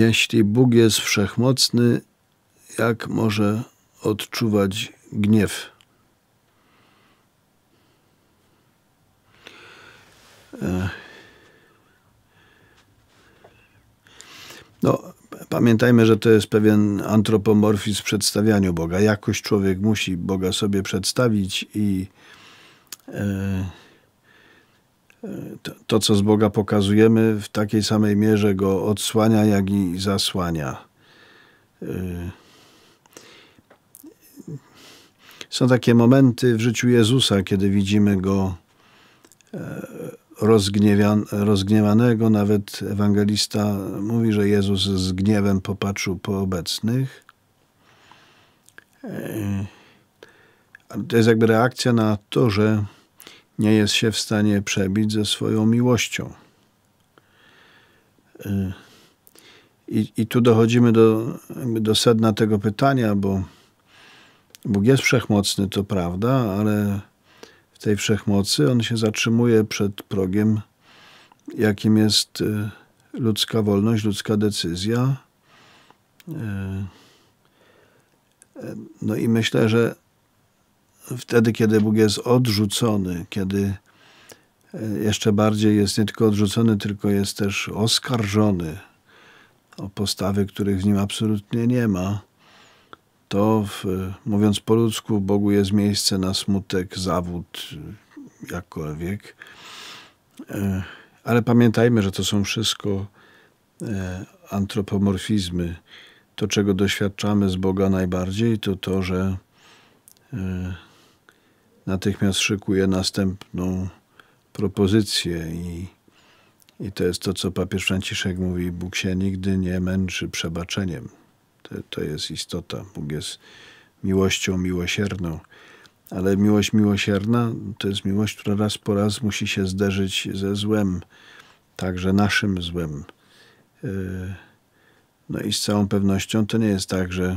Jeśli Bóg jest wszechmocny, jak może odczuwać gniew? No, pamiętajmy, że to jest pewien antropomorfizm w przedstawianiu Boga. Jakoś człowiek musi Boga sobie przedstawić i. Yy, to, co z Boga pokazujemy, w takiej samej mierze go odsłania, jak i zasłania. Y, są takie momenty w życiu Jezusa, kiedy widzimy go e, rozgniewanego. Nawet ewangelista mówi, że Jezus z gniewem popatrzył po obecnych. E, to jest jakby reakcja na to, że nie jest się w stanie przebić ze swoją miłością. Y, I, i tu dochodzimy do, do sedna tego pytania, bo Bóg jest wszechmocny, to prawda, ale w tej wszechmocy on się zatrzymuje przed progiem, jakim jest y, ludzka wolność, ludzka decyzja. Y, no i myślę, że wtedy, kiedy Bóg jest odrzucony, kiedy e, jeszcze bardziej jest nie tylko odrzucony, tylko jest też oskarżony o postawy, których w nim absolutnie nie ma, to w, mówiąc po ludzku, Bogu jest miejsce na smutek, zawód, jakkolwiek. E, ale pamiętajmy, że to są wszystko e, antropomorfizmy. To, czego doświadczamy z Boga najbardziej, to to, że natychmiast szykuje następną propozycję i, i to jest to, co papież Franciszek mówi, Bóg się nigdy nie męczy przebaczeniem. To, to jest istota. Bóg jest miłością miłosierną. Ale miłość miłosierna to jest miłość, która raz po raz musi się zderzyć ze złem, także naszym złem. Y, no i z całą pewnością to nie jest tak, że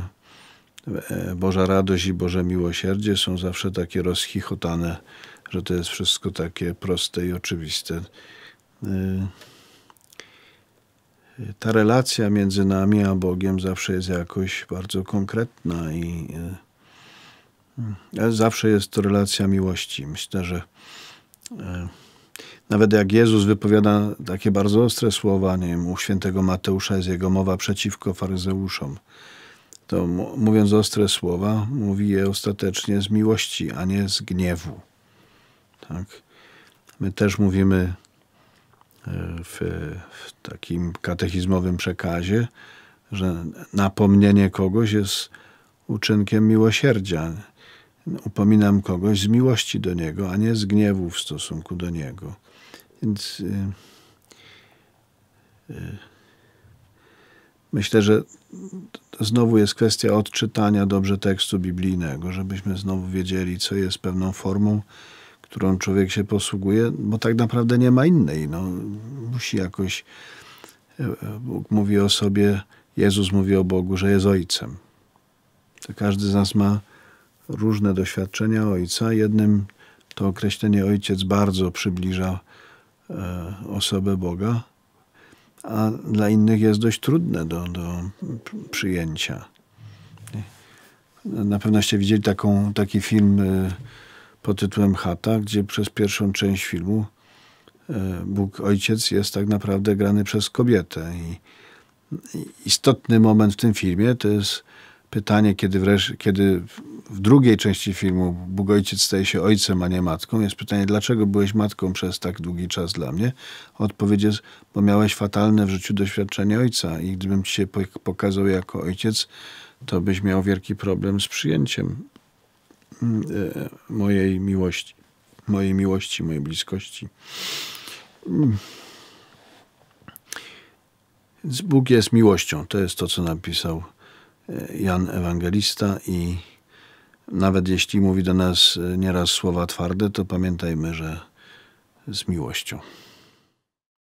E, Boża radość i Boże miłosierdzie są zawsze takie rozchichotane, że to jest wszystko takie proste i oczywiste. E, ta relacja między nami a Bogiem zawsze jest jakoś bardzo konkretna i e, zawsze jest to relacja miłości. Myślę, że nawet jak Jezus wypowiada takie bardzo ostre słowa, nie wiem, u świętego Mateusza jest jego mowa przeciwko faryzeuszom to mówiąc ostre słowa, mówi je ostatecznie z miłości, a nie z gniewu. Tak? My też mówimy e, w, w takim katechizmowym przekazie, że napomnienie kogoś jest uczynkiem miłosierdzia. Upominam kogoś z miłości do niego, a nie z gniewu w stosunku do niego. Więc yy, yy, myślę, że znowu jest kwestia odczytania dobrze tekstu biblijnego, żebyśmy znowu wiedzieli, co jest pewną formą, którą człowiek się posługuje, bo tak naprawdę nie ma innej. No, musi jakoś. E, e, Bóg mówi o sobie, Jezus mówi o Bogu, że jest Ojcem. To każdy z nas ma różne doświadczenia Ojca. Jednym to określenie Ojciec bardzo przybliża e, osobę Boga, a dla innych jest dość trudne do, do przyjęcia. Na pewnoście widzieli taką, taki film y, pod tytułem Chata, gdzie przez pierwszą część filmu y, Bóg Ojciec jest tak naprawdę grany przez kobietę. I istotny moment w tym filmie to jest pytanie, kiedy, wreszcie, kiedy w drugiej części filmu Bóg Ojciec staje się ojcem, a nie matką, jest pytanie, dlaczego byłeś matką przez tak długi czas dla mnie? Odpowiedź jest, bo miałeś fatalne w życiu doświadczenie ojca i gdybym ci się pokazał jako ojciec, to byś miał wielki problem z przyjęciem mm, e, mojej miłości, mojej miłości, mojej bliskości. Mm. Bóg jest miłością, to jest to, co napisał Jan Ewangelista i nawet jeśli mówi do nas nieraz słowa twarde, to pamiętajmy, że z miłością.